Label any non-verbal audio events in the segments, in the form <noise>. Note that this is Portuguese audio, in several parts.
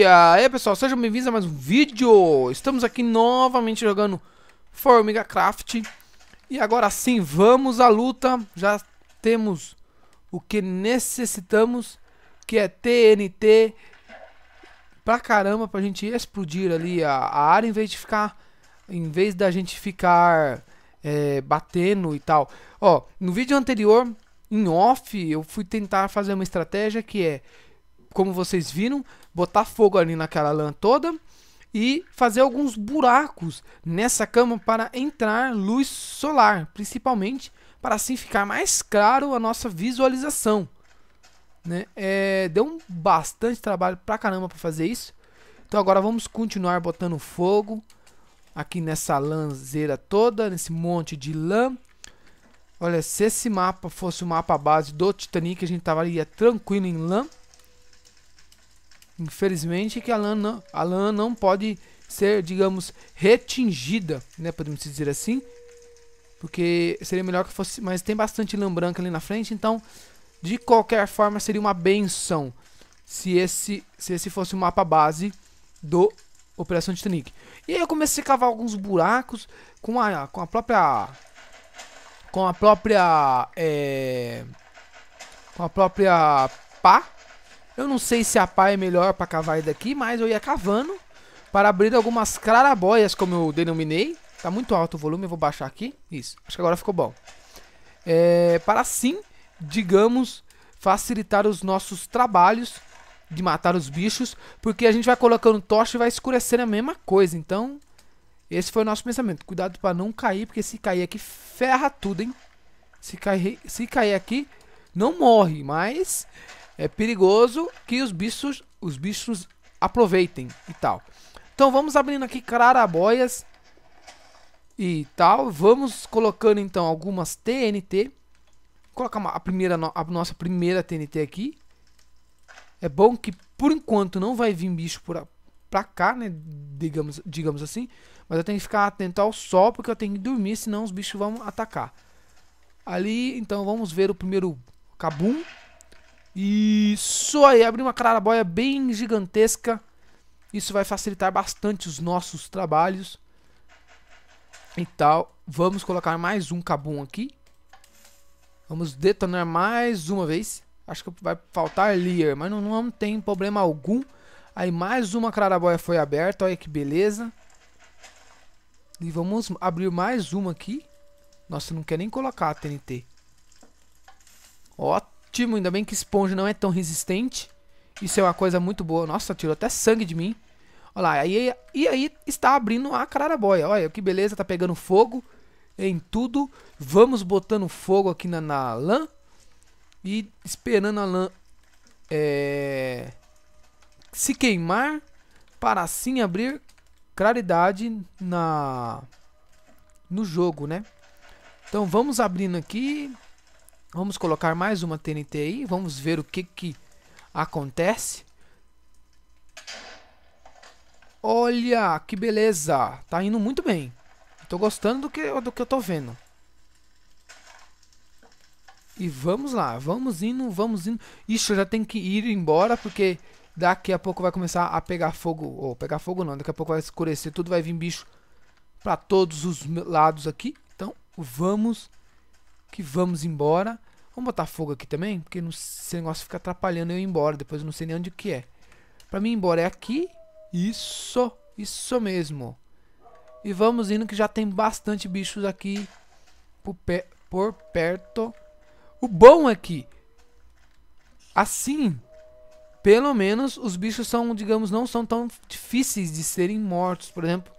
dia! E aí pessoal, sejam bem-vindos a mais um vídeo! Estamos aqui novamente jogando Formiga Craft E agora sim, vamos à luta! Já temos o que necessitamos Que é TNT Pra caramba, pra gente explodir ali a, a área Em vez de ficar... Em vez da gente ficar é, batendo e tal Ó, no vídeo anterior, em off, eu fui tentar fazer uma estratégia que é como vocês viram, botar fogo ali naquela lã toda e fazer alguns buracos nessa cama para entrar luz solar, principalmente para assim ficar mais claro a nossa visualização. Né? É, deu bastante trabalho pra caramba para fazer isso. Então agora vamos continuar botando fogo aqui nessa lanzeira toda, nesse monte de lã. Olha, se esse mapa fosse o mapa base do Titanic, a gente tava ali tranquilo em lã. Infelizmente que a lã não, a lã não pode ser, digamos, retingida, né? Podemos dizer assim. Porque seria melhor que fosse. Mas tem bastante lã branca ali na frente, então. De qualquer forma, seria uma benção se esse, se esse fosse o mapa base do Operação Titanic. E aí eu comecei a cavar alguns buracos com a, com a própria. Com a própria. É, com a própria pá eu não sei se a pá é melhor para cavar daqui, mas eu ia cavando para abrir algumas clarabóias, como eu denominei. Tá muito alto o volume, eu vou baixar aqui. Isso, acho que agora ficou bom. É, para sim, digamos, facilitar os nossos trabalhos de matar os bichos, porque a gente vai colocando tocha e vai escurecendo a mesma coisa. Então, esse foi o nosso pensamento. Cuidado para não cair, porque se cair aqui, ferra tudo, hein? Se cair, se cair aqui, não morre, mas é perigoso que os bichos, os bichos aproveitem e tal. Então vamos abrindo aqui carabóias e tal. Vamos colocando então algumas TNT. Vou colocar uma, a, primeira, a nossa primeira TNT aqui. É bom que por enquanto não vai vir bicho por, pra cá, né? Digamos, digamos assim. Mas eu tenho que ficar atento ao sol porque eu tenho que dormir, senão os bichos vão atacar. Ali, então vamos ver o primeiro cabum. Isso aí, abrir uma clarabóia bem gigantesca. Isso vai facilitar bastante os nossos trabalhos. Então, Vamos colocar mais um cabum aqui. Vamos detonar mais uma vez. Acho que vai faltar Lear, mas não, não tem problema algum. Aí mais uma clarabóia foi aberta, olha que beleza. E vamos abrir mais uma aqui. Nossa, não quer nem colocar a TNT. Ó, positivo, ainda bem que esponja não é tão resistente. Isso é uma coisa muito boa. Nossa, tirou até sangue de mim. Olha lá, e, e aí está abrindo a Clarabóia Olha que beleza, tá pegando fogo em tudo. Vamos botando fogo aqui na, na lã. E esperando a lã é, se queimar para assim abrir claridade na, no jogo, né? Então vamos abrindo aqui. Vamos colocar mais uma TNT aí. Vamos ver o que que acontece. Olha, que beleza. Tá indo muito bem. Tô gostando do que, do que eu tô vendo. E vamos lá, vamos indo, vamos indo. Ixi, eu já tenho que ir embora, porque daqui a pouco vai começar a pegar fogo. Ou oh, pegar fogo não, daqui a pouco vai escurecer, tudo vai vir bicho pra todos os lados aqui. Então, vamos que vamos embora. Vamos botar fogo aqui também, porque não, esse negócio fica atrapalhando eu ir embora. Depois eu não sei nem onde que é. Pra mim ir embora é aqui. Isso, isso mesmo. E vamos indo que já tem bastante bichos aqui por, pe por perto. O bom é que, assim, pelo menos os bichos são, digamos, não são tão difíceis de serem mortos. Por exemplo,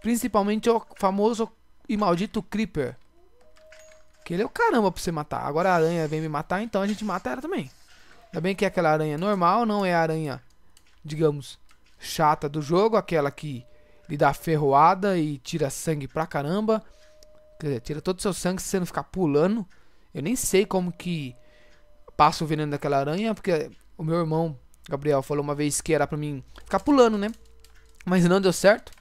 principalmente o famoso e maldito Creeper. Que ele é o caramba pra você matar. Agora a aranha vem me matar, então a gente mata ela também. Ainda bem que é aquela aranha normal, não é a aranha, digamos, chata do jogo, aquela que lhe dá ferroada e tira sangue pra caramba. Quer dizer, tira todo o seu sangue se você não ficar pulando. Eu nem sei como que passa o veneno daquela aranha, porque o meu irmão Gabriel falou uma vez que era pra mim ficar pulando, né? Mas não deu certo.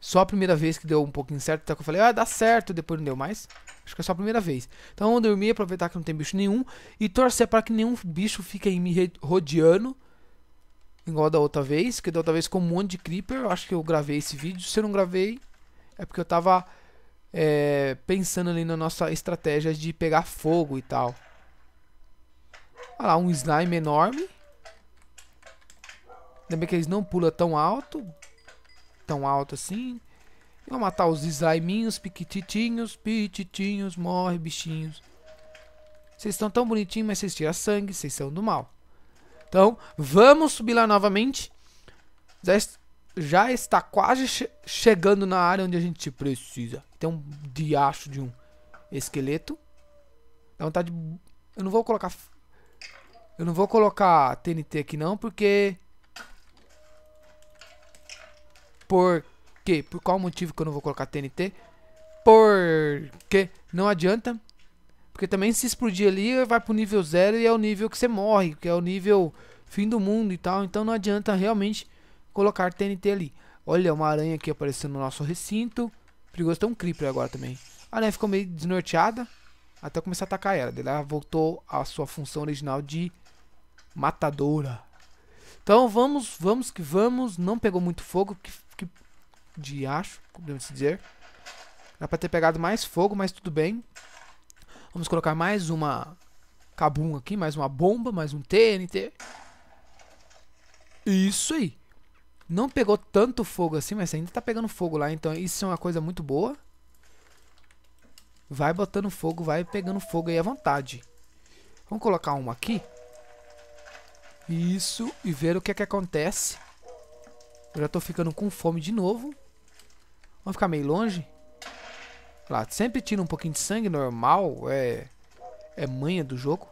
Só a primeira vez que deu um pouquinho certo, até que eu falei, ah, dá certo, depois não deu mais. Acho que é só a primeira vez. Então eu vou dormir, aproveitar que não tem bicho nenhum e torcer para que nenhum bicho fique aí me rodeando. Igual da outra vez, que da outra vez com um monte de creeper. Eu acho que eu gravei esse vídeo. Se eu não gravei, é porque eu tava é, pensando ali na nossa estratégia de pegar fogo e tal. Olha lá, um slime enorme. Ainda bem que eles não pulam tão alto tão alto assim. vou matar os sliminhos, piquititinhos, pititinhos, morre, bichinhos. Vocês estão tão bonitinhos, mas vocês tiram sangue, vocês são do mal. Então, vamos subir lá novamente. Já, já está quase che chegando na área onde a gente precisa. Tem um diacho de um esqueleto. Dá vontade de... Eu não vou colocar... Eu não vou colocar TNT aqui não, porque... Por quê? Por qual motivo que eu não vou colocar TNT? Porque não adianta. Porque também se explodir ali, vai pro nível zero e é o nível que você morre, que é o nível fim do mundo e tal. Então não adianta realmente colocar TNT ali. Olha, uma aranha aqui aparecendo no nosso recinto. Perigoso ter um Creeper agora também. A aranha ficou meio desnorteada até começar a atacar ela. Ela voltou à sua função original de matadora. Então vamos, vamos que vamos. Não pegou muito fogo, que, que de acho, podemos dizer. Dá pra ter pegado mais fogo, mas tudo bem. Vamos colocar mais uma cabum aqui, mais uma bomba, mais um TNT. Isso aí. Não pegou tanto fogo assim, mas ainda tá pegando fogo lá, então isso é uma coisa muito boa. Vai botando fogo, vai pegando fogo aí à vontade. Vamos colocar uma aqui. Isso, e ver o que é que acontece. Eu já tô ficando com fome de novo. Vamos ficar meio longe. Olha lá, sempre tira um pouquinho de sangue, normal. É, é manha do jogo.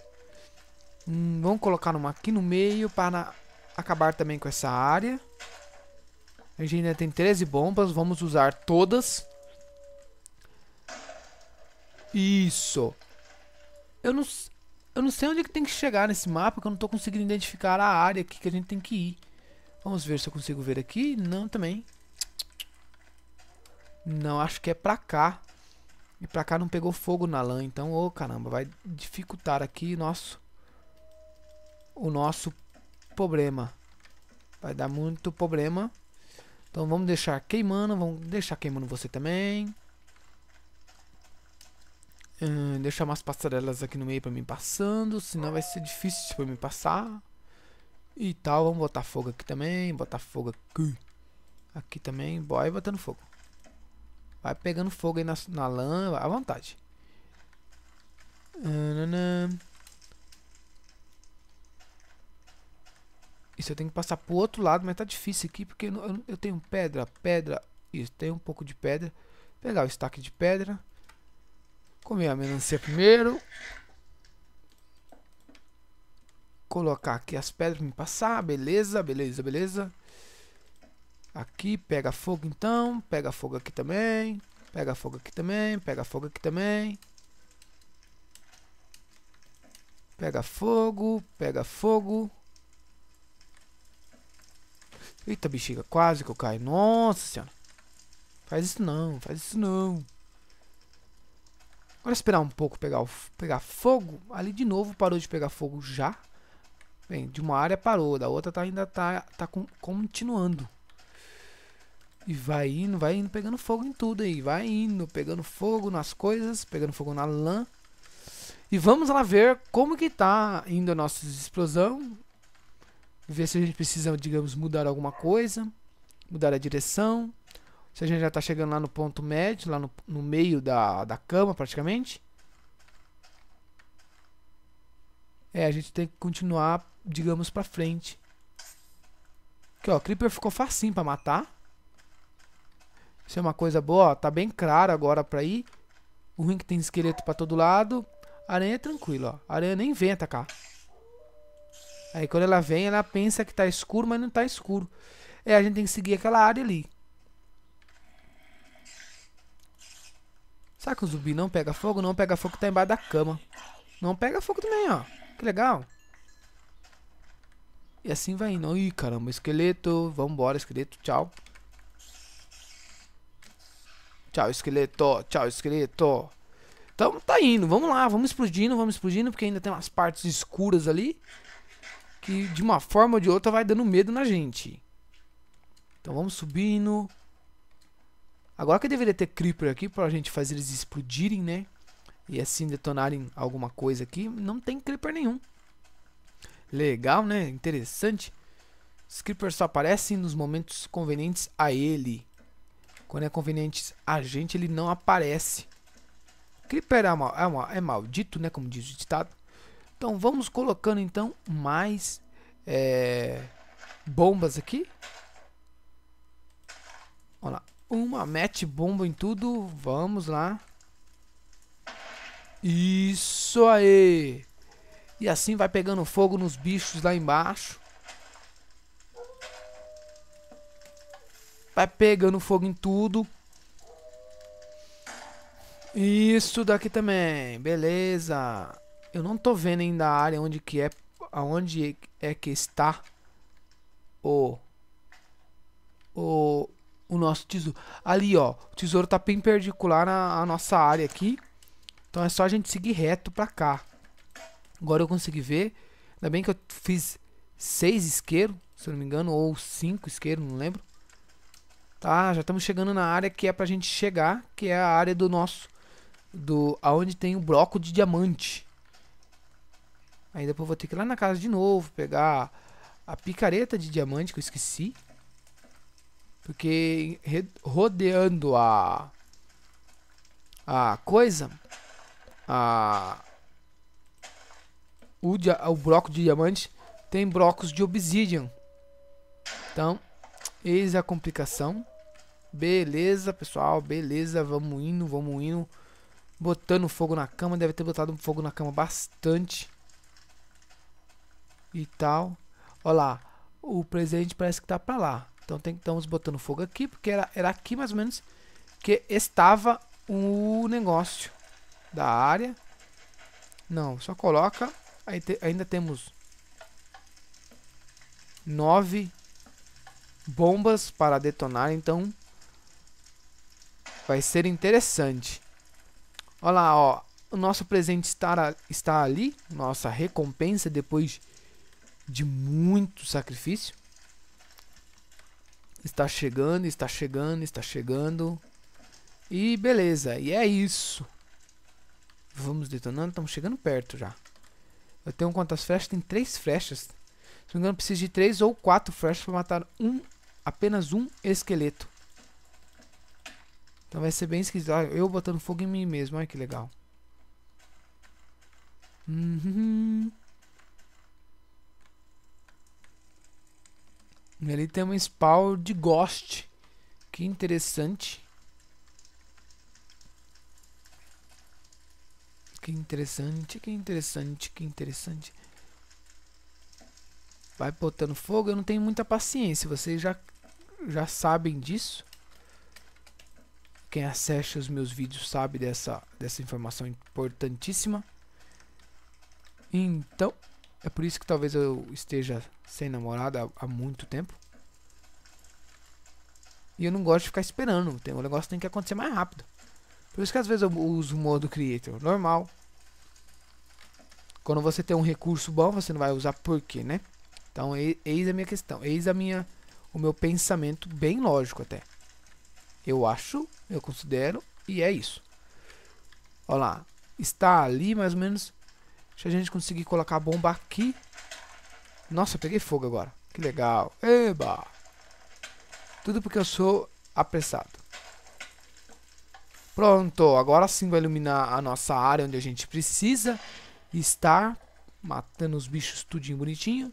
Hum, vamos colocar numa aqui no meio para acabar também com essa área. A gente ainda tem 13 bombas, vamos usar todas. Isso. Eu não... Eu não sei onde é que tem que chegar nesse mapa, que eu não estou conseguindo identificar a área aqui que a gente tem que ir. Vamos ver se eu consigo ver aqui. Não, também. Não, acho que é pra cá. E pra cá não pegou fogo na lã, então, ô oh, caramba, vai dificultar aqui nosso, o nosso problema. Vai dar muito problema. Então vamos deixar queimando, vamos deixar queimando você também. Hum, deixar umas passarelas aqui no meio pra mim passando, senão vai ser difícil pra mim passar. E tal, vamos botar fogo aqui também, botar fogo aqui. Aqui também, boy botando fogo. Vai pegando fogo aí na, na lã, à vontade. Isso eu tenho que passar pro outro lado, mas tá difícil aqui, porque eu, eu tenho pedra, pedra, isso, tem um pouco de pedra. Pegar o stack de pedra. Comer a melancia primeiro. Colocar aqui as pedras para me passar. Beleza, beleza, beleza. Aqui, pega fogo então. Pega fogo aqui também. Pega fogo aqui também. Pega fogo aqui também. Pega fogo, pega fogo. Eita bexiga, quase que eu caio. Nossa senhora. Faz isso não, faz isso não. Agora esperar um pouco pegar, o, pegar fogo. Ali de novo parou de pegar fogo já. Bem, de uma área parou, da outra tá, ainda tá, tá com, continuando. E vai indo, vai indo, pegando fogo em tudo aí. Vai indo, pegando fogo nas coisas, pegando fogo na lã. E vamos lá ver como que tá indo a nossa explosão. Ver se a gente precisa, digamos, mudar alguma coisa. Mudar a direção. Se a gente já está chegando lá no ponto médio, lá no, no meio da, da cama praticamente. É, a gente tem que continuar, digamos, para frente. Aqui, ó, Creeper ficou facinho para matar. Isso é uma coisa boa, ó, tá bem claro agora para ir. O ruim é que tem esqueleto para todo lado. A aranha é tranquila, ó. A aranha nem vem atacar. Aí quando ela vem, ela pensa que tá escuro, mas não tá escuro. É, a gente tem que seguir aquela área ali. Sabe que o zumbi não pega fogo? Não pega fogo, tá embaixo da cama. Não pega fogo também, ó. Que legal. E assim vai indo. Ih, caramba, esqueleto. Vambora, esqueleto. Tchau. Tchau, esqueleto. Tchau, esqueleto. Então tá indo. Vamos lá, vamos explodindo, vamos explodindo. Porque ainda tem umas partes escuras ali. Que de uma forma ou de outra vai dando medo na gente. Então vamos subindo. Agora que deveria ter Creeper aqui pra gente fazer eles explodirem, né? E assim detonarem alguma coisa aqui. Não tem Creeper nenhum. Legal, né? Interessante. Os Creepers só aparecem nos momentos convenientes a ele. Quando é conveniente a gente, ele não aparece. Creeper é, mal, é, é maldito, né? Como diz o ditado. Então vamos colocando então mais é, bombas aqui. Olha lá. Uma mete bomba em tudo. Vamos lá. Isso aí. E assim vai pegando fogo nos bichos lá embaixo. Vai pegando fogo em tudo. Isso daqui também. Beleza. Eu não tô vendo ainda a área onde que é aonde é que está o o o nosso tesouro. Ali, ó, o tesouro tá bem perpendicular na nossa área aqui. Então é só a gente seguir reto pra cá. Agora eu consegui ver. Ainda bem que eu fiz seis isqueiros, se eu não me engano, ou cinco isqueiros, não lembro. Tá, já estamos chegando na área que é pra gente chegar, que é a área do nosso, do aonde tem o bloco de diamante. Aí depois eu vou ter que ir lá na casa de novo, pegar a picareta de diamante que eu esqueci. Porque rodeando a a coisa, a o, o bloco de diamante tem blocos de obsidian. Então, eis a complicação. Beleza, pessoal, beleza, vamos indo, vamos indo. Botando fogo na cama, deve ter botado fogo na cama bastante. E tal. Olha lá, o presente parece que tá para lá. Então tem, estamos botando fogo aqui, porque era, era aqui mais ou menos que estava o negócio da área. Não, só coloca. Aí te, ainda temos nove bombas para detonar, então vai ser interessante. Olha lá, ó, o nosso presente está, está ali, nossa recompensa depois de muito sacrifício está chegando, está chegando, está chegando. E beleza, e é isso. Vamos detonando, estamos chegando perto já. Eu tenho quantas flechas? Tem três flechas. Se não me engano, preciso de três ou quatro flechas para matar um, apenas um esqueleto. Então vai ser bem esquisito. Ah, eu botando fogo em mim mesmo, olha que legal. Uhum. Ele tem uma spawn de Ghost. Que interessante. Que interessante, que interessante, que interessante. Vai botando fogo. Eu não tenho muita paciência. Vocês já, já sabem disso. Quem acessa os meus vídeos sabe dessa, dessa informação importantíssima. Então, é por isso que talvez eu esteja sem namorada há, muito tempo. E eu não gosto de ficar esperando. Tem, o negócio tem que acontecer mais rápido. Por isso que às vezes eu uso o modo creator. Normal. Quando você tem um recurso bom, você não vai usar por quê, né? Então, eis a minha questão. Eis a minha, o meu pensamento bem lógico até. Eu acho, eu considero, e é isso. Olha lá. Está ali mais ou menos se a gente conseguir colocar a bomba aqui... Nossa, peguei fogo agora. Que legal. Eba! Tudo porque eu sou apressado. Pronto, agora sim vai iluminar a nossa área onde a gente precisa estar. Matando os bichos tudinho bonitinho.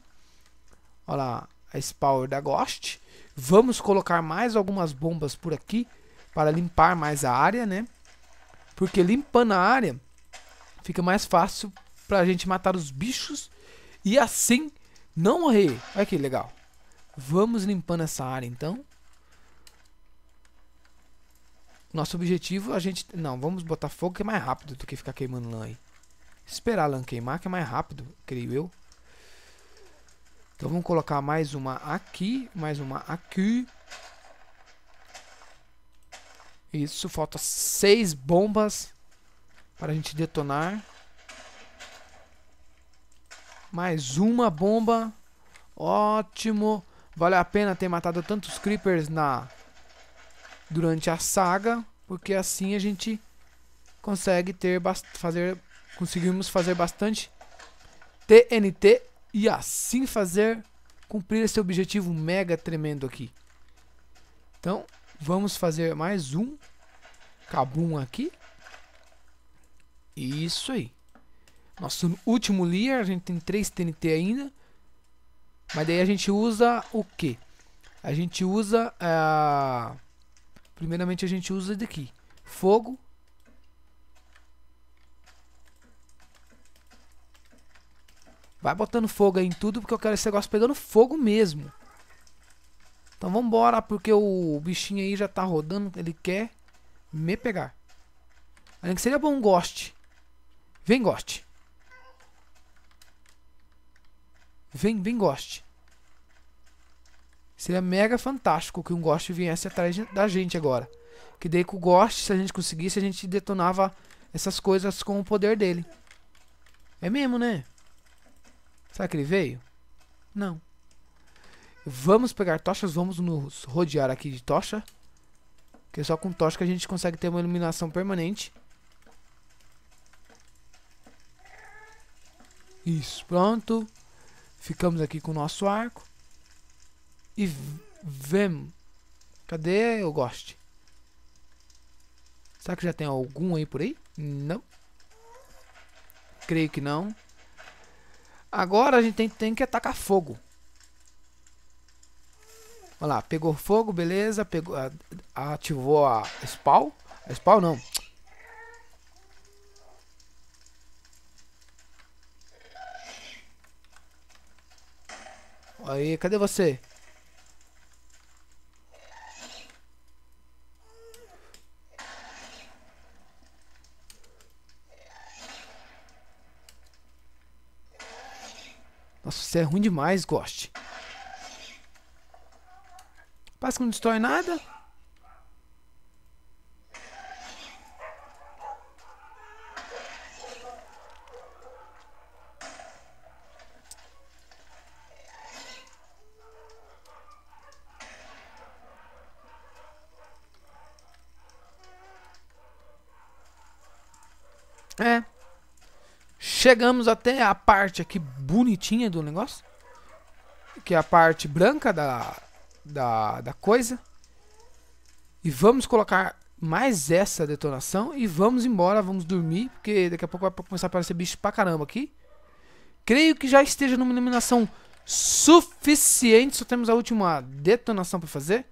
Olha lá, a Spower da Ghost. Vamos colocar mais algumas bombas por aqui para limpar mais a área, né? Porque limpando a área fica mais fácil pra gente matar os bichos e assim não morrer. Olha que legal. Vamos limpando essa área então. Nosso objetivo, a gente... Não, vamos botar fogo que é mais rápido do que ficar queimando lã aí. Esperar a lã queimar que é mais rápido, creio eu. Então vamos colocar mais uma aqui, mais uma aqui. Isso, falta seis bombas para a gente detonar. Mais uma bomba. Ótimo. vale a pena ter matado tantos creepers na durante a saga, porque assim a gente consegue ter fazer conseguimos fazer bastante TNT e assim fazer cumprir esse objetivo mega tremendo aqui. Então, vamos fazer mais um cabum aqui. Isso aí nosso último Lear. A gente tem 3 TNT ainda. Mas daí a gente usa o que? A gente usa... Eh, primeiramente a gente usa daqui. Fogo. Vai botando fogo aí em tudo, porque eu quero esse negócio pegando fogo mesmo. Então vambora, porque o bichinho aí já tá rodando, ele quer me pegar. Além que seria bom, goste. Vem, goste. Vem, vem Ghost. Seria mega fantástico que um Ghost viesse atrás da gente agora. Que daí com o Ghost, se a gente conseguisse, a gente detonava essas coisas com o poder dele. É mesmo, né? Será que ele veio? Não. Vamos pegar tochas, vamos nos rodear aqui de tocha. Que é só com tocha que a gente consegue ter uma iluminação permanente. Isso, pronto. Ficamos aqui com o nosso arco. E vemos. Cadê o Ghost? Será que já tem algum aí por aí? Não. Creio que não. Agora a gente tem, tem que atacar fogo. Olha lá, pegou fogo, beleza. Pegou, ativou a spawn. A spawn não, Aí, cadê você? Nossa, você é ruim demais, Ghost. Parece que não destrói nada. Chegamos até a parte aqui bonitinha do negócio. Que é a parte branca da, da, da coisa. E vamos colocar mais essa detonação e vamos embora, vamos dormir, porque daqui a pouco vai começar a aparecer bicho pra caramba aqui. Creio que já esteja numa iluminação suficiente, só temos a última detonação para fazer.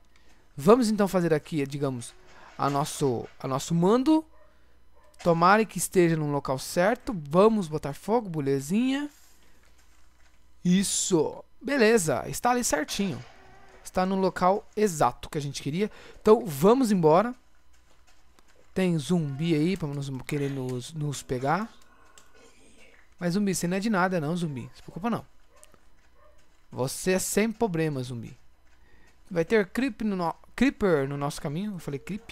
Vamos então fazer aqui, digamos, a nosso, a nosso mando. Tomara que esteja no local certo. Vamos, botar fogo, belezinha. Isso. Beleza, está ali certinho. Está no local exato que a gente queria. Então, vamos embora. Tem zumbi aí para nos, querer nos, nos pegar. Mas zumbi, você não é de nada não, zumbi. Não se preocupa não. Você é sem problema, zumbi. Vai ter creep no no... Creeper no nosso caminho. Eu falei creep.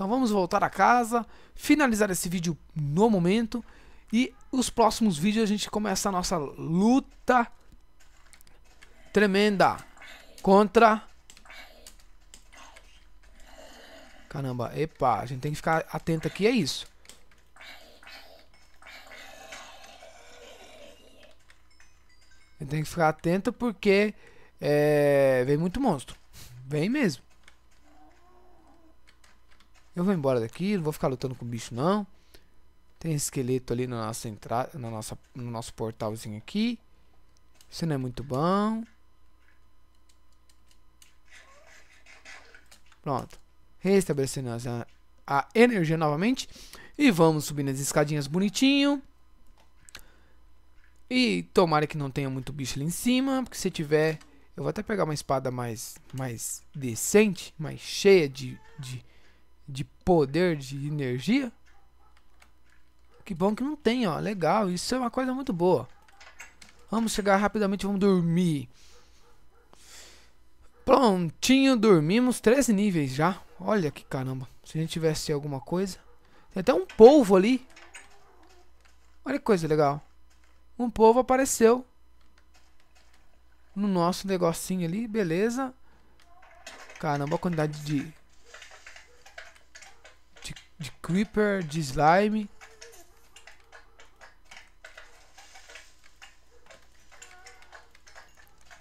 Então vamos voltar a casa, finalizar esse vídeo no momento e os próximos vídeos a gente começa a nossa luta tremenda contra Caramba, epa, a gente tem que ficar atento aqui, é isso. A gente tem que ficar atento porque é, vem muito monstro. Vem mesmo. Eu vou embora daqui, não vou ficar lutando com o bicho não. Tem esqueleto ali na nossa entrada, na nossa, no nosso portalzinho aqui. Isso não é muito bom. Pronto. Restabelecendo a, a energia novamente. E vamos subir nas escadinhas bonitinho. E tomara que não tenha muito bicho ali em cima. Porque se tiver... Eu vou até pegar uma espada mais, mais decente. Mais cheia de, de de poder de energia. Que bom que não tem, ó. Legal, isso é uma coisa muito boa. Vamos chegar rapidamente, vamos dormir. Prontinho, dormimos 13 níveis já. Olha que caramba. Se a gente tivesse alguma coisa. Tem até um polvo ali. Olha que coisa legal. Um polvo apareceu. No nosso negocinho ali, beleza. Caramba, a quantidade de de Creeper, de Slime.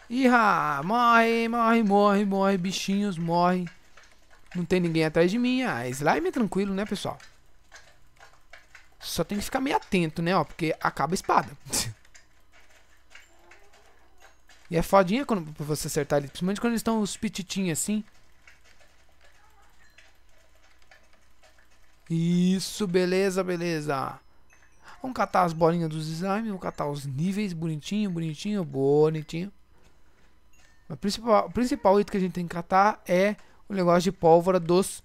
Ira, morre, morre, morre, morre, bichinhos, morre. Não tem ninguém atrás de mim. Ah, slime é tranquilo, né, pessoal? Só tem que ficar meio atento, né, ó, porque acaba a espada. <laughs> e é fodinha quando, pra você acertar ele, principalmente quando eles estão os pititinhos assim. Isso, beleza, beleza. Vamos catar as bolinhas dos slime, vamos catar os níveis, bonitinho, bonitinho, bonitinho. O principal, o principal item que a gente tem que catar é o negócio de pólvora dos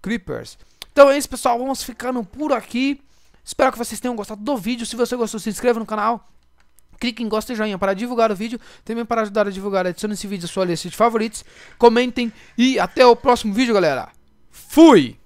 creepers. Então é isso, pessoal. Vamos ficando por aqui. Espero que vocês tenham gostado do vídeo. Se você gostou, se inscreva no canal. Clique em gosta e joinha para divulgar o vídeo. Também para ajudar a divulgar. Adicione esse vídeo à sua lista de favoritos. Comentem e até o próximo vídeo, galera. Fui!